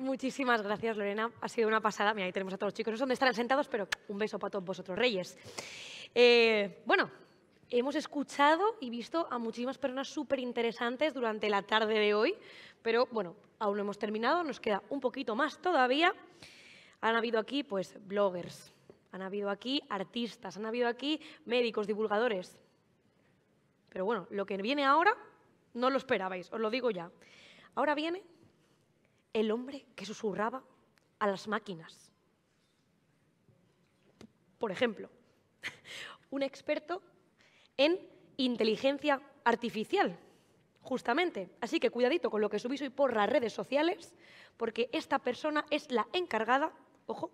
Muchísimas gracias, Lorena. Ha sido una pasada. Mira, ahí tenemos a todos los chicos. No sé dónde estarán sentados, pero un beso para todos vosotros, reyes. Eh, bueno, hemos escuchado y visto a muchísimas personas súper interesantes durante la tarde de hoy, pero bueno, aún no hemos terminado, nos queda un poquito más todavía. Han habido aquí, pues, bloggers, han habido aquí artistas, han habido aquí médicos, divulgadores. Pero bueno, lo que viene ahora no lo esperabais, os lo digo ya. Ahora viene el hombre que susurraba a las máquinas. Por ejemplo, un experto en inteligencia artificial, justamente. Así que cuidadito con lo que subís hoy por las redes sociales, porque esta persona es la encargada, ojo,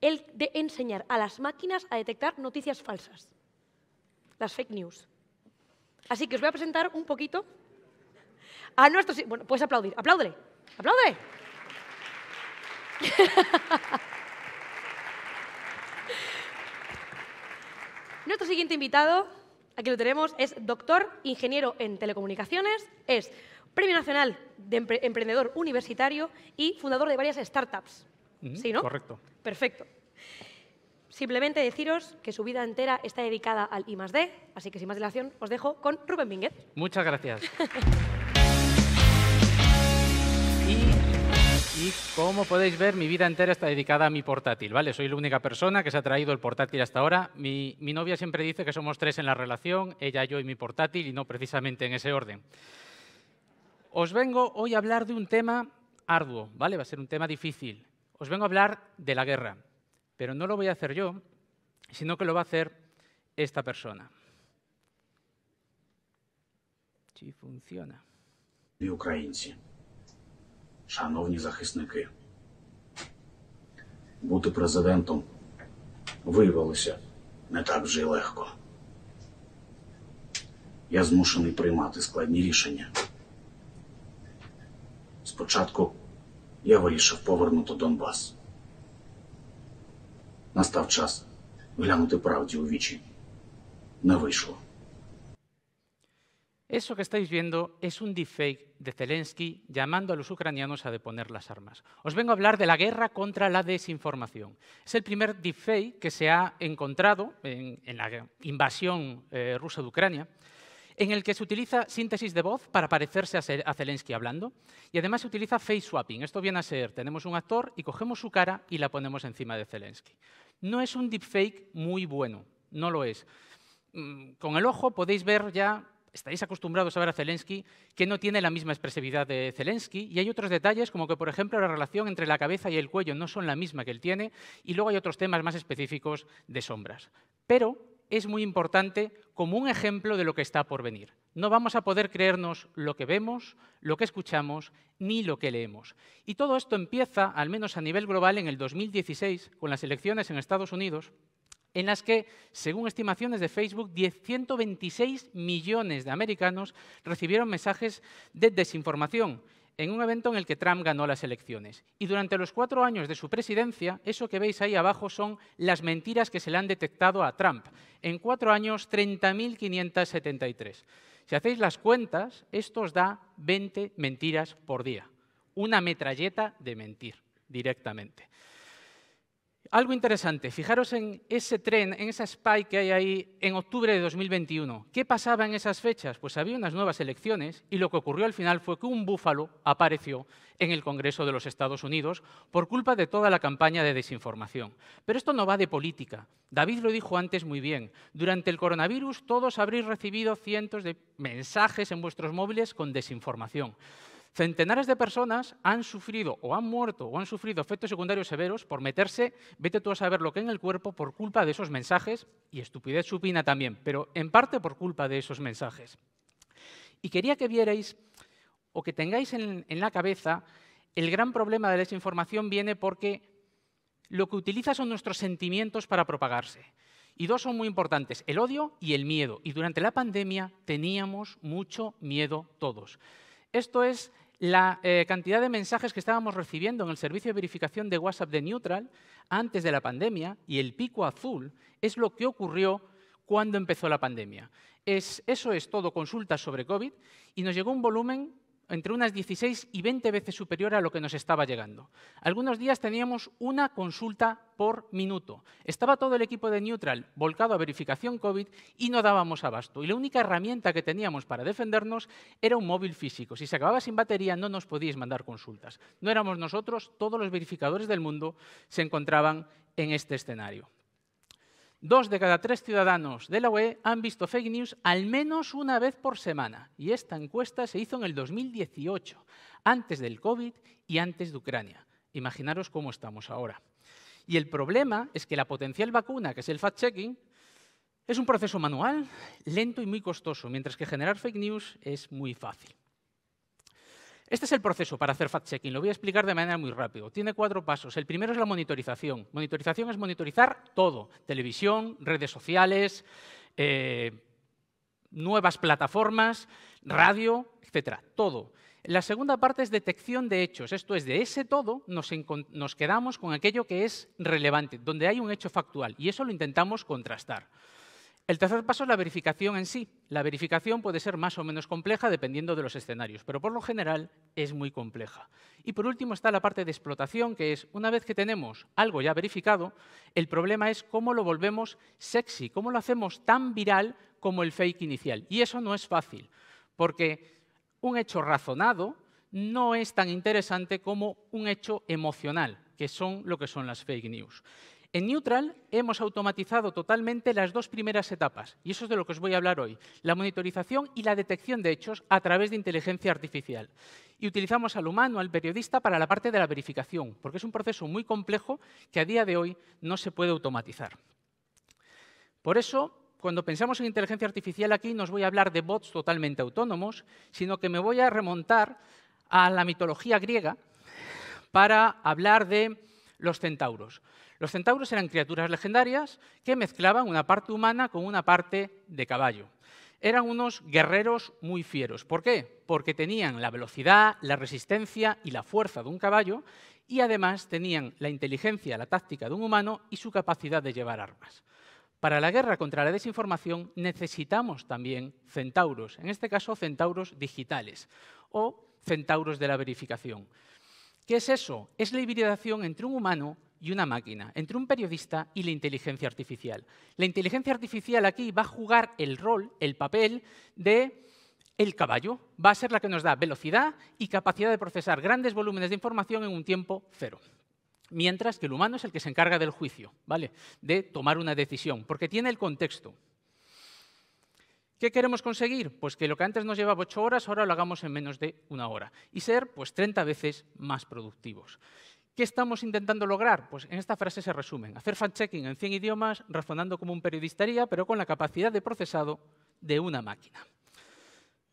el de enseñar a las máquinas a detectar noticias falsas, las fake news. Así que os voy a presentar un poquito a nuestros... Bueno, puedes aplaudir, apláudele. ¡Aplaude! Nuestro siguiente invitado, aquí lo tenemos, es doctor, ingeniero en telecomunicaciones, es Premio Nacional de Emprendedor Universitario y fundador de varias startups. Mm, ¿Sí, no? Correcto. Perfecto. Simplemente deciros que su vida entera está dedicada al I+.D., así que sin más dilación os dejo con Rubén Minguez. Muchas gracias. Y como podéis ver, mi vida entera está dedicada a mi portátil, ¿vale? Soy la única persona que se ha traído el portátil hasta ahora. Mi, novia siempre dice que somos tres en la relación, ella, yo y mi portátil, y no precisamente en ese orden. Os vengo hoy a hablar de un tema arduo, ¿vale? Va a ser un tema difícil. Os vengo a hablar de la guerra, pero no lo voy a hacer yo, sino que lo va a hacer esta persona. Si funciona. De Ucrania. шановні захисники. Бути президентом виявилося не так вже й легко. Я змушений приймати складні рішення. Спочатку я вирішив повернути Донбас. Настав час глянути правді у вічі. Не вийшло. Eso que estáis viendo es un deepfake de Zelensky llamando a los ucranianos a deponer las armas. Os vengo a hablar de la guerra contra la desinformación. Es el primer deepfake que se ha encontrado en, la invasión eh, rusa de Ucrania, en el que se utiliza síntesis de voz para parecerse a Zelensky hablando y además se utiliza face swapping. Esto viene a ser, tenemos un actor y cogemos su cara y la ponemos encima de Zelensky. No es un deepfake muy bueno, no lo es. Mm, con el ojo podéis ver ya Estáis acostumbrados a ver a Zelensky, que no tiene la misma expresividad de Zelensky, y hay otros detalles, como que, por ejemplo, la relación entre la cabeza y el cuello no son la misma que él tiene, y luego hay otros temas más específicos de sombras. Pero es muy importante como un ejemplo de lo que está por venir. No vamos a poder creernos lo que vemos, lo que escuchamos, ni lo que leemos. Y todo esto empieza, al menos a nivel global, en el 2016, con las elecciones en Estados Unidos, en las que, según estimaciones de Facebook, 126 millones de americanos recibieron mensajes de desinformación en un evento en el que Trump ganó las elecciones. Y durante los cuatro años de su presidencia, eso que veis ahí abajo son las mentiras que se le han detectado a Trump. En cuatro años, 30.573. Si hacéis las cuentas, esto os da 20 mentiras por día. Una metralleta de mentir directamente. Algo interesante, fijaros en ese tren, en esa spike que hay ahí en octubre de 2021. ¿Qué pasaba en esas fechas? Pues había unas nuevas elecciones y lo que ocurrió al final fue que un búfalo apareció en el Congreso de los Estados Unidos por culpa de toda la campaña de desinformación. Pero esto no va de política. David lo dijo antes muy bien. Durante el coronavirus todos habréis recibido cientos de mensajes en vuestros móviles con desinformación. Centenares de personas han sufrido o han muerto o han sufrido efectos secundarios severos por meterse, vete tú a saber lo que en el cuerpo por culpa de esos mensajes y estupidez supina también, pero en parte por culpa de esos mensajes. Y quería que vierais o que tengáis en, la cabeza el gran problema de la desinformación viene porque lo que utiliza son nuestros sentimientos para propagarse. Y dos son muy importantes, el odio y el miedo. Y durante la pandemia teníamos mucho miedo todos. Esto es la eh, cantidad de mensajes que estábamos recibiendo en el servicio de verificación de WhatsApp de Neutral antes de la pandemia y el pico azul es lo que ocurrió cuando empezó la pandemia. eso es todo, consultas sobre COVID, y nos llegó un volumen entre unas 16 y 20 veces superior a lo que nos estaba llegando. Algunos días teníamos una consulta por minuto. Estaba todo el equipo de Neutral volcado a verificación COVID y no dábamos abasto. Y la única herramienta que teníamos para defendernos era un móvil físico. Si se acababa sin batería no nos podíais mandar consultas. No éramos nosotros, todos los verificadores del mundo se encontraban en este escenario. Dos de cada tres ciudadanos de la UE han visto fake news al menos una vez por semana. Y esta encuesta se hizo en el 2018, antes del COVID y antes de Ucrania. Imaginaros cómo estamos ahora. Y el problema es que la potencial vacuna, que es el fact-checking, es un proceso manual, lento y muy costoso, mientras que generar fake news es muy fácil. Este es el proceso para hacer fact-checking. Lo voy a explicar de manera muy rápida. Tiene cuatro pasos. El primero es la monitorización. Monitorización es monitorizar todo. Televisión, redes sociales, eh, nuevas plataformas, radio, etcétera. Todo. La segunda parte es detección de hechos. Esto es, de ese todo nos quedamos con aquello que es relevante, donde hay un hecho factual. Y eso lo intentamos contrastar. El tercer paso es la verificación en sí. La verificación puede ser más o menos compleja dependiendo de los escenarios, pero por lo general es muy compleja. Y por último está la parte de explotación, que es una vez que tenemos algo ya verificado, el problema es cómo lo volvemos sexy, cómo lo hacemos tan viral como el fake inicial. Y eso no es fácil, porque un hecho razonado no es tan interesante como un hecho emocional, que son lo que son las fake news. En Neutral hemos automatizado totalmente las dos primeras etapas, y eso es de lo que os voy a hablar hoy, la monitorización y la detección de hechos a través de inteligencia artificial. Y utilizamos al humano, al periodista, para la parte de la verificación, porque es un proceso muy complejo que a día de hoy no se puede automatizar. Por eso, cuando pensamos en inteligencia artificial aquí, no os voy a hablar de bots totalmente autónomos, sino que me voy a remontar a la mitología griega para hablar de los centauros. Los centauros eran criaturas legendarias que mezclaban una parte humana con una parte de caballo. Eran unos guerreros muy fieros. ¿Por qué? Porque tenían la velocidad, la resistencia y la fuerza de un caballo y además tenían la inteligencia, la táctica de un humano y su capacidad de llevar armas. Para la guerra contra la desinformación necesitamos también centauros, en este caso centauros digitales o centauros de la verificación. ¿Qué es eso? Es la hibridación entre un humano y una máquina, entre un periodista y la inteligencia artificial. La inteligencia artificial aquí va a jugar el rol, el papel de el caballo. Va a ser la que nos da velocidad y capacidad de procesar grandes volúmenes de información en un tiempo cero. Mientras que el humano es el que se encarga del juicio, ¿vale? De tomar una decisión, porque tiene el contexto. ¿Qué queremos conseguir? Pues que lo que antes nos llevaba ocho horas, ahora lo hagamos en menos de una hora y ser pues 30 veces más productivos. ¿Qué estamos intentando lograr? Pues en esta frase se resumen. Hacer fact-checking en 100 idiomas, razonando como un periodista pero con la capacidad de procesado de una máquina.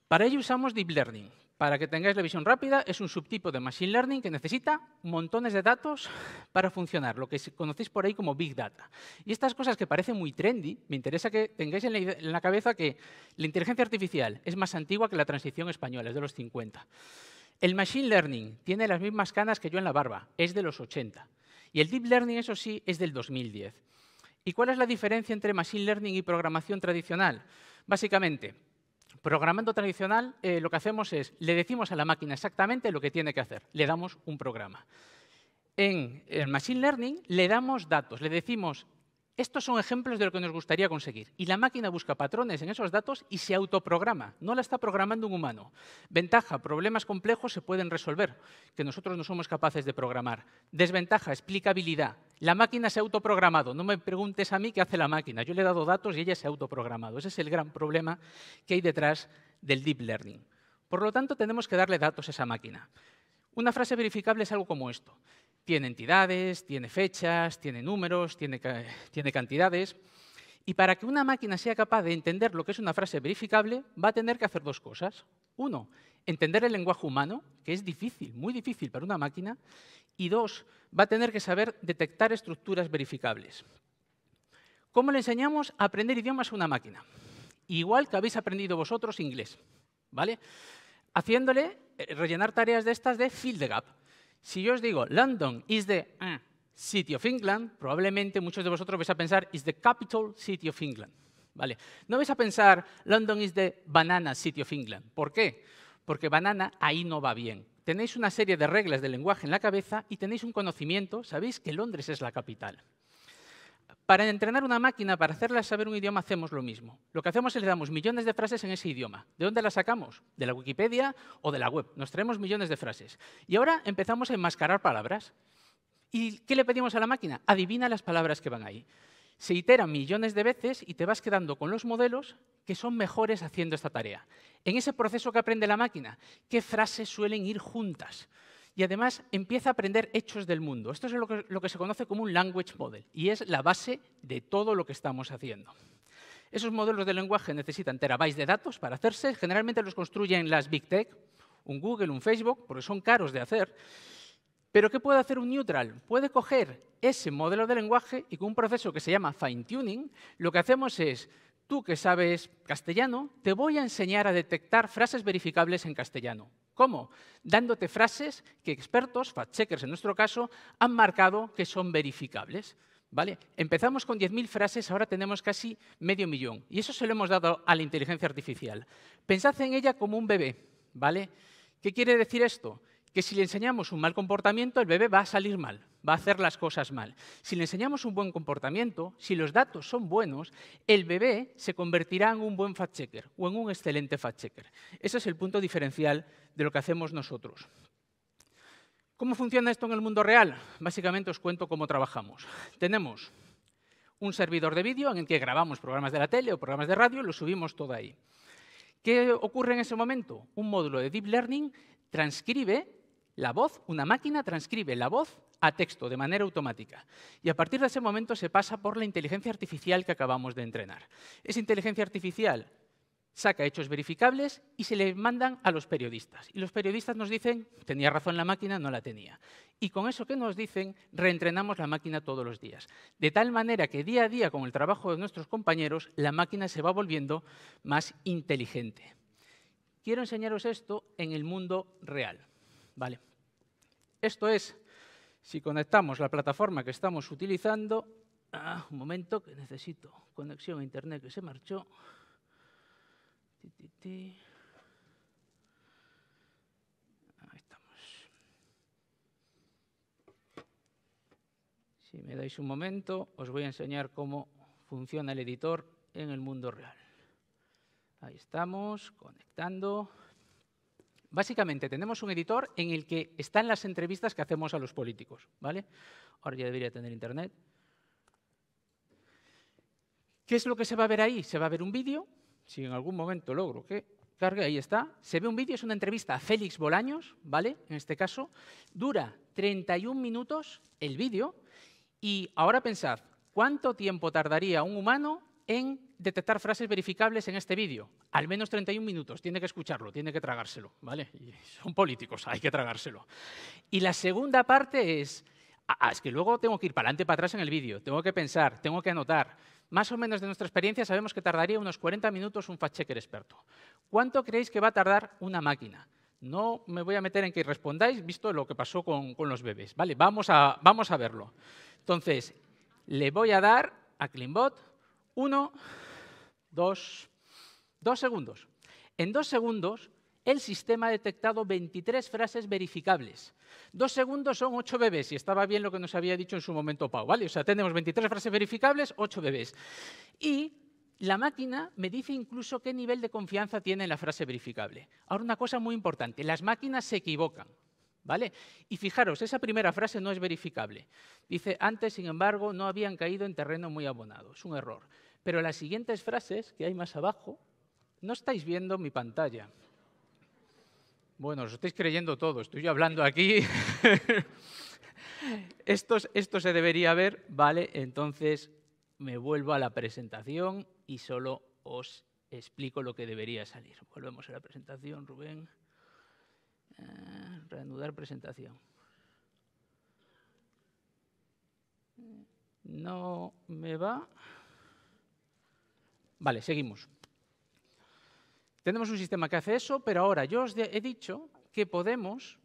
Para ello usamos Deep Learning. Para que tengáis la visión rápida, es un subtipo de Machine Learning que necesita montones de datos para funcionar, lo que conocéis por ahí como Big Data. Y estas cosas que parecen muy trendy, me interesa que tengáis en la, en la cabeza que la inteligencia artificial es más antigua que la transición española, es de los 50. El Machine Learning tiene las mismas canas que yo en la barba, es de los 80. Y el Deep Learning, eso sí, es del 2010. ¿Y cuál es la diferencia entre Machine Learning y programación tradicional? Básicamente, programando tradicional eh, lo que hacemos es, le decimos a la máquina exactamente lo que tiene que hacer, le damos un programa. En el Machine Learning le damos datos, le decimos estos son ejemplos de lo que nos gustaría conseguir. Y la máquina busca patrones en esos datos y se autoprograma. No la está programando un humano. Ventaja, problemas complejos se pueden resolver, que nosotros no somos capaces de programar. Desventaja, explicabilidad. La máquina se ha autoprogramado. No me preguntes a mí qué hace la máquina. Yo le he dado datos y ella se ha autoprogramado. Ese es el gran problema que hay detrás del deep learning. Por lo tanto, tenemos que darle datos a esa máquina. Una frase verificable es algo como esto tiene entidades, tiene fechas, tiene números, tiene, tiene cantidades. Y para que una máquina sea capaz de entender lo que es una frase verificable, va a tener que hacer dos cosas. Uno, entender el lenguaje humano, que es difícil, muy difícil para una máquina. Y dos, va a tener que saber detectar estructuras verificables. ¿Cómo le enseñamos a aprender idiomas a una máquina? Igual que habéis aprendido vosotros inglés, ¿vale? Haciéndole eh, rellenar tareas de estas de fill the gap. Si yo os digo, London is the eh, city of England, probablemente muchos de vosotros vais a pensar, is the capital city of England. ¿Vale? No vais a pensar, London is the banana city of England. ¿Por qué? Porque banana ahí no va bien. Tenéis una serie de reglas de lenguaje en la cabeza y tenéis un conocimiento, sabéis que Londres es la capital. Para entrenar una máquina, para hacerla saber un idioma, hacemos lo mismo. Lo que hacemos es le damos millones de frases en ese idioma. ¿De dónde las sacamos? ¿De la Wikipedia o de la web? Nos traemos millones de frases. Y ahora empezamos a enmascarar palabras. ¿Y qué le pedimos a la máquina? Adivina las palabras que van ahí. Se itera millones de veces y te vas quedando con los modelos que son mejores haciendo esta tarea. En ese proceso que aprende la máquina, ¿qué frases suelen ir juntas? y además empieza a aprender hechos del mundo. Esto es lo que, se conoce como un language model y es la base de todo lo que estamos haciendo. Esos modelos de lenguaje necesitan terabytes de datos para hacerse. Generalmente los construyen las Big Tech, un Google, un Facebook, porque son caros de hacer. Pero ¿qué puede hacer un neutral? Puede coger ese modelo de lenguaje y con un proceso que se llama fine-tuning, lo que hacemos es, tú que sabes castellano, te voy a enseñar a detectar frases verificables en castellano ¿Cómo? Dándote frases que expertos, fact-checkers en nuestro caso, han marcado que son verificables. ¿Vale? Empezamos con 10.000 frases, ahora tenemos casi medio millón. Y eso se lo hemos dado a la inteligencia artificial. Pensad en ella como un bebé. ¿vale? ¿Qué quiere decir esto? que si le enseñamos un mal comportamiento, el bebé va a salir mal, va a hacer las cosas mal. Si le enseñamos un buen comportamiento, si los datos son buenos, el bebé se convertirá en un buen fact-checker o en un excelente fact-checker. Ese es el punto diferencial de lo que hacemos nosotros. ¿Cómo funciona esto en el mundo real? Básicamente os cuento cómo trabajamos. Tenemos un servidor de vídeo en el que grabamos programas de la tele o programas de radio lo subimos todo ahí. ¿Qué ocurre en ese momento? Un módulo de Deep Learning transcribe la voz, una máquina transcribe la voz a texto de manera automática. Y a partir de ese momento se pasa por la inteligencia artificial que acabamos de entrenar. Esa inteligencia artificial saca hechos verificables y se le mandan a los periodistas. Y los periodistas nos dicen, tenía razón la máquina, no la tenía. Y con eso que nos dicen, reentrenamos la máquina todos los días. De tal manera que día a día, con el trabajo de nuestros compañeros, la máquina se va volviendo más inteligente. Quiero enseñaros esto en el mundo real. Vale. Esto es, si conectamos la plataforma que estamos utilizando, ah, un momento que necesito conexión a internet que se marchó. Ahí estamos. Si me dais un momento, os voy a enseñar cómo funciona el editor en el mundo real. Ahí estamos, conectando básicamente tenemos un editor en el que están las entrevistas que hacemos a los políticos. ¿vale? Ahora ya debería tener internet. ¿Qué es lo que se va a ver ahí? Se va a ver un vídeo, si en algún momento logro que cargue, ahí está. Se ve un vídeo, es una entrevista a Félix Bolaños, ¿vale? En este caso, dura 31 minutos el vídeo. Y ahora pensad, ¿cuánto tiempo tardaría un humano en detectar frases verificables en este vídeo. Al menos 31 minutos, tiene que escucharlo, tiene que tragárselo, ¿vale? son políticos, hay que tragárselo. Y la segunda parte es, ah, ah, es que luego tengo que ir para adelante, y para atrás en el vídeo, tengo que pensar, tengo que anotar. Más o menos de nuestra experiencia sabemos que tardaría unos 40 minutos un fact-checker experto. ¿Cuánto creéis que va a tardar una máquina? No me voy a meter en que respondáis, visto lo que pasó con, los bebés, ¿vale? Vamos a, vamos a verlo. Entonces, le voy a dar a CleanBot uno, dos, dos segundos. En dos segundos, el sistema ha detectado 23 frases verificables. Dos segundos son ocho bebés, y estaba bien lo que nos había dicho en su momento Pau, ¿vale? O sea, tenemos 23 frases verificables, ocho bebés. Y la máquina me dice incluso qué nivel de confianza tiene en la frase verificable. Ahora, una cosa muy importante, las máquinas se equivocan. ¿Vale? Y fijaros, esa primera frase no es verificable. Dice, antes, sin embargo, no habían caído en terreno muy abonado. Es un error. Pero las siguientes frases que hay más abajo, no estáis viendo mi pantalla. Bueno, os estáis creyendo todo, estoy yo hablando aquí. esto, se debería ver, ¿vale? Entonces me vuelvo a la presentación y solo os explico lo que debería salir. Volvemos a la presentación, Rubén. Ah, reanudar presentación. No me va. Vale, seguimos. Tenemos un sistema que hace eso, pero ahora yo os he dicho que podemos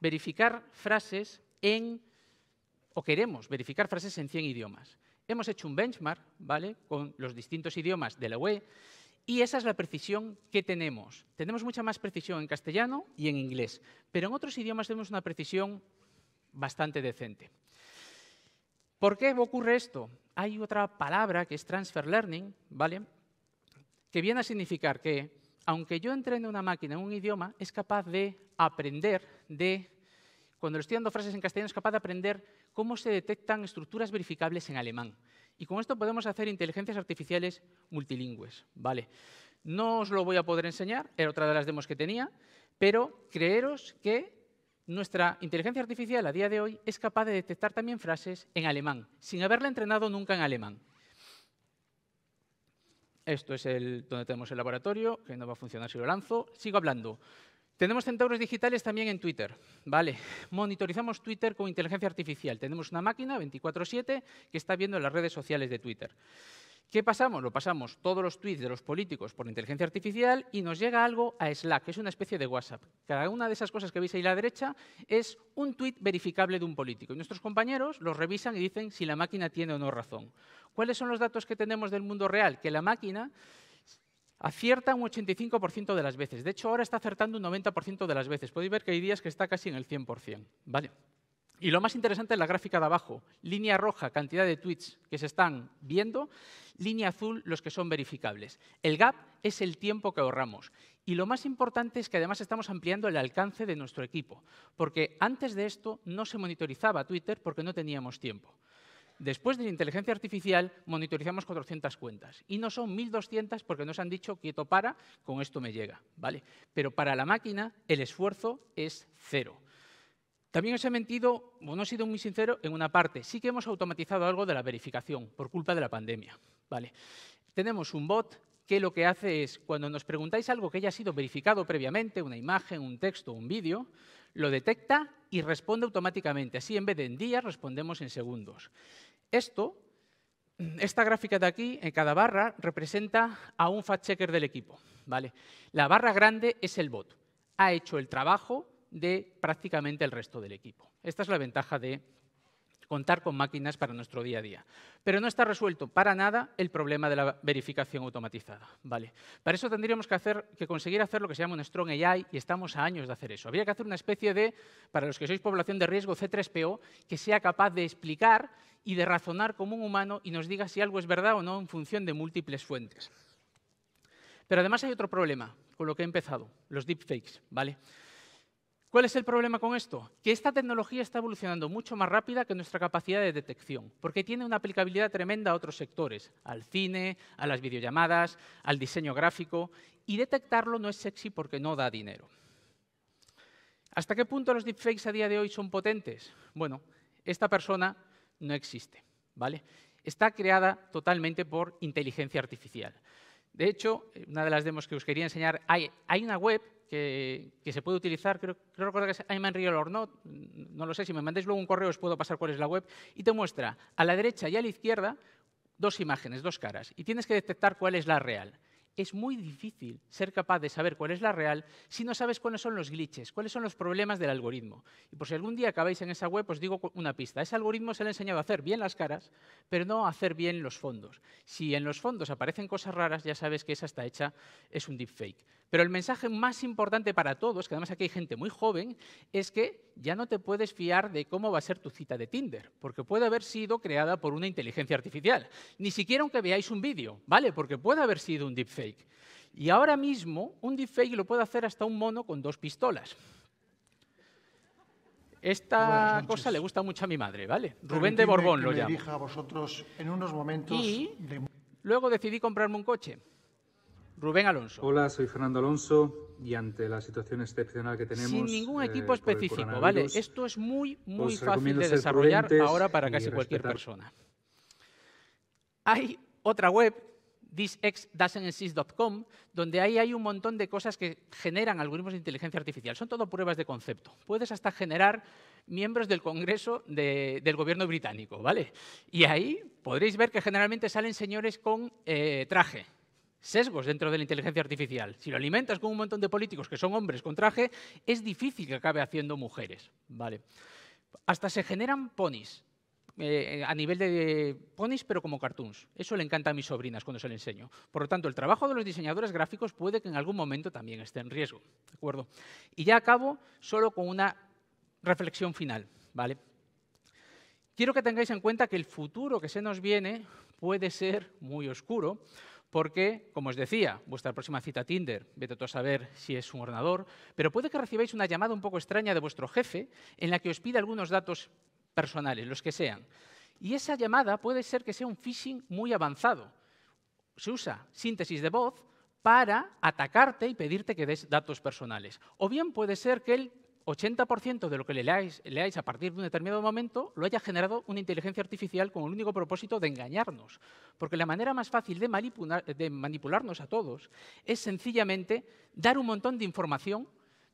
verificar frases en, o queremos verificar frases en 100 idiomas. Hemos hecho un benchmark, ¿vale? Con los distintos idiomas de la UE y esa es la precisión que tenemos. Tenemos mucha más precisión en castellano y en inglés, pero en otros idiomas tenemos una precisión bastante decente. ¿Por qué ocurre esto? Hay otra palabra que es transfer learning, ¿vale? Que viene a significar que aunque yo entrene una máquina en un idioma, es capaz de aprender de cuando le estoy dando frases en castellano, es capaz de aprender cómo se detectan estructuras verificables en alemán. Y con esto podemos hacer inteligencias artificiales multilingües. Vale. No os lo voy a poder enseñar, era otra de las demos que tenía, pero creeros que nuestra inteligencia artificial a día de hoy es capaz de detectar también frases en alemán, sin haberla entrenado nunca en alemán. Esto es el, donde tenemos el laboratorio, que no va a funcionar si lo lanzo. Sigo hablando. Tenemos centauros digitales también en Twitter. Vale, monitorizamos Twitter con inteligencia artificial. Tenemos una máquina 24-7 que está viendo las redes sociales de Twitter. ¿Qué pasamos? Lo pasamos todos los tweets de los políticos por inteligencia artificial y nos llega algo a Slack, que es una especie de WhatsApp. Cada una de esas cosas que veis ahí a la derecha es un tweet verificable de un político. Y nuestros compañeros los revisan y dicen si la máquina tiene o no razón. ¿Cuáles son los datos que tenemos del mundo real? Que la máquina Acierta un 85% de las veces. De hecho, ahora está acertando un 90% de las veces. Podéis ver que hay días que está casi en el 100%. ¿vale? Y lo más interesante es la gráfica de abajo. Línea roja, cantidad de tweets que se están viendo. Línea azul, los que son verificables. El gap es el tiempo que ahorramos. Y lo más importante es que además estamos ampliando el alcance de nuestro equipo. Porque antes de esto no se monitorizaba Twitter porque no teníamos tiempo. Después de la inteligencia artificial, monitorizamos 400 cuentas. Y no son 1.200 porque nos han dicho, quieto para, con esto me llega. ¿vale? Pero para la máquina, el esfuerzo es cero. También os he mentido, o no he sido muy sincero, en una parte. Sí que hemos automatizado algo de la verificación por culpa de la pandemia. ¿vale? Tenemos un bot que lo que hace es, cuando nos preguntáis algo que haya sido verificado previamente, una imagen, un texto, un vídeo, lo detecta y responde automáticamente. Así, en vez de en días, respondemos en segundos. Esto, esta gráfica de aquí, en cada barra, representa a un fact-checker del equipo. ¿vale? La barra grande es el bot. Ha hecho el trabajo de prácticamente el resto del equipo. Esta es la ventaja de contar con máquinas para nuestro día a día. Pero no está resuelto para nada el problema de la verificación automatizada. Vale. Para eso tendríamos que, hacer, que conseguir hacer lo que se llama un Strong AI y estamos a años de hacer eso. Habría que hacer una especie de, para los que sois población de riesgo, C3PO, que sea capaz de explicar y de razonar como un humano y nos diga si algo es verdad o no en función de múltiples fuentes. Pero además hay otro problema, con lo que he empezado, los deepfakes. ¿vale? ¿Cuál es el problema con esto? Que esta tecnología está evolucionando mucho más rápida que nuestra capacidad de detección, porque tiene una aplicabilidad tremenda a otros sectores, al cine, a las videollamadas, al diseño gráfico, y detectarlo no es sexy porque no da dinero. ¿Hasta qué punto los deepfakes a día de hoy son potentes? Bueno, esta persona no existe, ¿vale? Está creada totalmente por inteligencia artificial. De hecho, una de las demos que os quería enseñar, hay una web que, se puede utilizar. Creo, creo recordar que es real or not, no lo sé. Si me mandáis luego un correo os puedo pasar cuál es la web. Y te muestra a la derecha y a la izquierda dos imágenes, dos caras. Y tienes que detectar cuál es la real es muy difícil ser capaz de saber cuál es la real si no sabes cuáles son los glitches, cuáles son los problemas del algoritmo. Y por si algún día acabáis en esa web, os digo una pista. ese algoritmo se le ha enseñado a hacer bien las caras, pero no a hacer bien los fondos. Si en los fondos aparecen cosas raras, ya sabes que esa está hecha, es un deepfake. Pero el mensaje más importante para todos, que además aquí hay gente muy joven, es que ya no te puedes fiar de cómo va a ser tu cita de Tinder, porque puede haber sido creada por una inteligencia artificial. Ni siquiera aunque veáis un vídeo, ¿vale? Porque puede haber sido un deepfake. Y ahora mismo un deepfake lo puede hacer hasta un mono con dos pistolas. Esta cosa le gusta mucho a mi madre, ¿vale? Rubén de Borbón lo llama. a vosotros en unos momentos. Y luego decidí comprarme un coche. Rubén Alonso. Hola, soy Fernando Alonso y ante la situación excepcional que tenemos. Sin ningún eh, equipo específico, ¿vale? Esto es muy, muy fácil de desarrollar ahora para casi cualquier persona. Hay otra web thisx.com, donde ahí hay un montón de cosas que generan algoritmos de inteligencia artificial. Son todo pruebas de concepto. Puedes hasta generar miembros del Congreso del gobierno británico, ¿vale? Y ahí podréis ver que generalmente salen señores con eh, traje, sesgos dentro de la inteligencia artificial. Si lo alimentas con un montón de políticos que son hombres con traje, es difícil que acabe haciendo mujeres. ¿vale? Hasta se generan ponis. Eh, a nivel de ponis, pero como cartoons. Eso le encanta a mis sobrinas cuando se lo enseño. Por lo tanto, el trabajo de los diseñadores gráficos puede que en algún momento también esté en riesgo. ¿de acuerdo? Y ya acabo solo con una reflexión final. ¿vale? Quiero que tengáis en cuenta que el futuro que se nos viene puede ser muy oscuro, porque, como os decía, vuestra próxima cita Tinder, vete a saber si es un ordenador, pero puede que recibáis una llamada un poco extraña de vuestro jefe en la que os pida algunos datos personales, los que sean. Y esa llamada puede ser que sea un phishing muy avanzado. Se usa síntesis de voz para atacarte y pedirte que des datos personales. O bien puede ser que el 80% de lo que le leáis, a partir de un determinado momento lo haya generado una inteligencia artificial con el único propósito de engañarnos. Porque la manera más fácil de manipularnos a todos es sencillamente dar un montón de información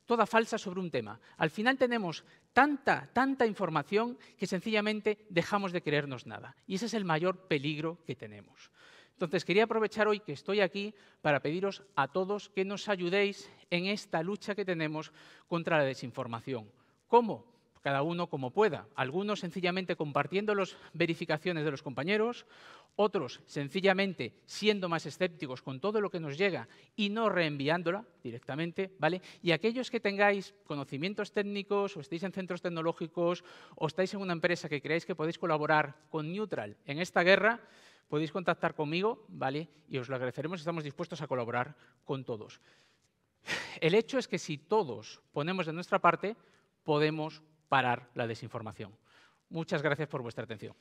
toda falsa sobre un tema. Al final tenemos tanta, tanta información que sencillamente dejamos de creernos nada. Y ese es el mayor peligro que tenemos. Entonces, quería aprovechar hoy que estoy aquí para pediros a todos que nos ayudéis en esta lucha que tenemos contra la desinformación. ¿Cómo? cada uno como pueda. Algunos sencillamente compartiendo las verificaciones de los compañeros, otros sencillamente siendo más escépticos con todo lo que nos llega y no reenviándola directamente, ¿vale? Y aquellos que tengáis conocimientos técnicos o estéis en centros tecnológicos o estáis en una empresa que creáis que podéis colaborar con Neutral en esta guerra, podéis contactar conmigo, ¿vale? Y os lo agradeceremos, estamos dispuestos a colaborar con todos. El hecho es que si todos ponemos de nuestra parte, podemos parar la desinformación. Muchas gracias por vuestra atención.